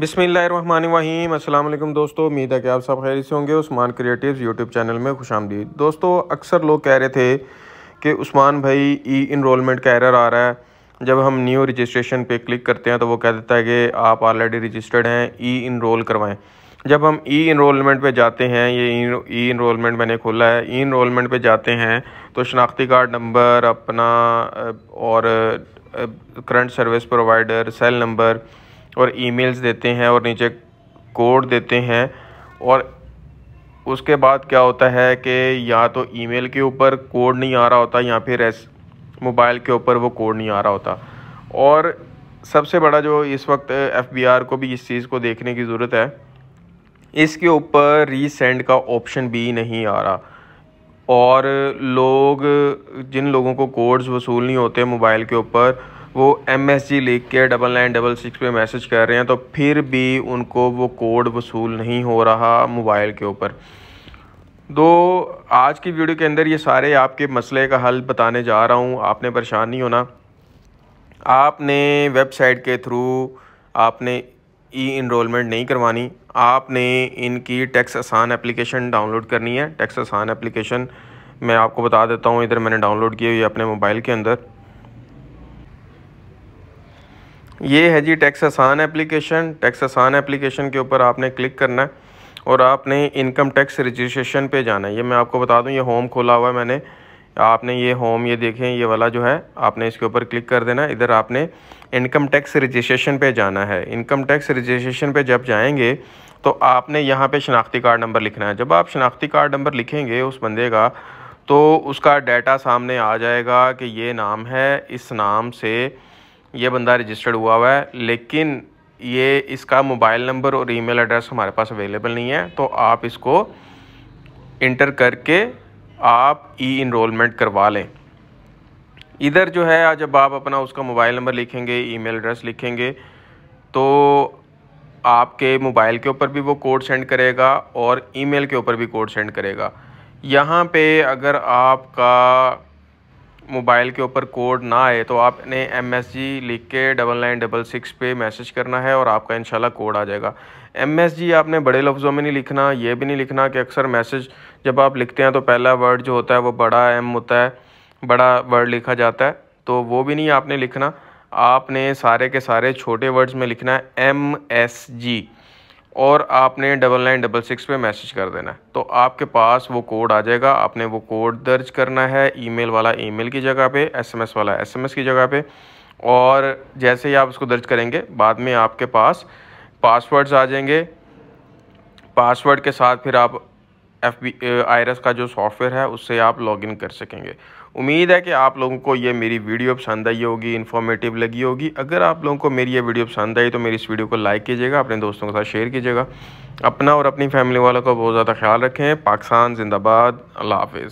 बिसमीम अल्लाम दोस्तों उम्मीद है कि आप सब खैर से होंगे उस्मान क्रिएटिव यूट्यूब चैनल में खुश आमदी दोस्तों अक्सर लोग कह रहे थे कि उस्मान भाई ई इनरोलमेंट का एरर आ रहा है जब हम न्यू रजिस्ट्रेशन पे क्लिक करते हैं तो वो कह देता है कि आप ऑलरेडी रजिस्टर्ड हैं ई इनरोल करवाएं जब हम ई इनरोलमेंट पे जाते हैं ये ई इनरोलमेंट मैंने खोला है ई इनरोलमेंट पे जाते हैं तो शनाख्ती कार्ड नंबर अपना और current service provider cell number और ईमेल्स देते हैं और नीचे कोड देते हैं और उसके बाद क्या होता है कि या तो ईमेल के ऊपर कोड नहीं आ रहा होता या फिर एस मोबाइल के ऊपर वो कोड नहीं आ रहा होता और सबसे बड़ा जो इस वक्त एफ को भी इस चीज़ को देखने की ज़रूरत है इसके ऊपर रीसेंड का ऑप्शन भी नहीं आ रहा और लोग जिन लोगों को कोड्स वसूल नहीं होते मोबाइल के ऊपर वो एम एस जी लिख के डबल नाइन डबल सिक्स पर मैसेज कर रहे हैं तो फिर भी उनको वो कोड वसूल नहीं हो रहा मोबाइल के ऊपर तो आज की वीडियो के अंदर ये सारे आपके मसले का हल बताने जा रहा हूँ आपने परेशान नहीं होना आपने वेबसाइट के थ्रू आपने ई इनरोलमेंट नहीं करवानी आपने इनकी टैक्स आसान एप्लीकेशन डाउनलोड करनी है टैक्स आसान एप्लीकेशन मैं आपको बता देता हूँ इधर मैंने डाउनलोड की हुई है अपने मोबाइल के अंदर ये है जी टैक्स आसान एप्लीकेशन टैक्स आसान एप्लीकेशन के ऊपर आपने क्लिक करना है और आपने इनकम टैक्स रजिस्ट्रेशन पे जाना है ये मैं आपको बता दूं ये होम खोला हुआ है मैंने आपने ये होम ये देखें ये वाला जो है आपने इसके ऊपर क्लिक कर देना इधर आपने इनकम टैक्स रजिस्ट्रेशन पे जाना है इनकम टैक्स रजिस्ट्रेशन पे जब जाएंगे तो आपने यहाँ पे शनाख्ती कार्ड नंबर लिखना है जब आप शनाख्ती कार्ड नंबर लिखेंगे उस बंदे का तो उसका डाटा सामने आ जाएगा कि ये नाम है इस नाम से ये बंदा रजिस्टर्ड हुआ हुआ है लेकिन ये इसका मोबाइल नंबर और ईमेल एड्रेस हमारे पास अवेलेबल नहीं है तो आप इसको इंटर करके आप ई इनरोलमेंट करवा लें इधर जो है जब आप अपना उसका मोबाइल नंबर लिखेंगे ईमेल एड्रेस लिखेंगे तो आपके मोबाइल के ऊपर भी वो कोड सेंड करेगा और ईमेल के ऊपर भी कोड सेंड करेगा यहाँ पे अगर आपका मोबाइल के ऊपर कोड ना आए तो आपने एम एस जी लिख के डबल नाइन डबल सिक्स पे मैसेज करना है और आपका इन कोड आ जाएगा एम एस जी आपने बड़े लफ्ज़ों में नहीं लिखना ये भी नहीं लिखना कि अक्सर मैसेज जब आप लिखते हैं तो पहला वर्ड जो होता है वो बड़ा एम होता है बड़ा वर्ड लिखा जाता है तो वो भी नहीं आपने लिखना आपने सारे के सारे छोटे वर्ड्स में लिखना है एम एस जी और आपने डबल नाइन डबल सिक्स पर मैसेज कर देना है तो आपके पास वो कोड आ जाएगा आपने वो कोड दर्ज करना है ईमेल वाला ईमेल की जगह पे एसएमएस वाला एसएमएस की जगह पे और जैसे ही आप उसको दर्ज करेंगे बाद में आपके पास पासवर्ड्स आ जाएंगे पासवर्ड के साथ फिर आप एफ बी आयरस का जो सॉफ्टवेयर है उससे आप लॉगिन कर सकेंगे उम्मीद है कि आप लोगों को ये मेरी वीडियो पसंद आई होगी इन्फॉर्मेटिव लगी होगी अगर आप लोगों को मेरी ये वीडियो पसंद आई तो मेरी इस वीडियो को लाइक कीजिएगा अपने दोस्तों के साथ शेयर कीजिएगा अपना और अपनी फैमिली वालों का बहुत ज़्यादा ख्याल रखें पाकिस्तान जिंदाबाद अल्लाह हाफिज़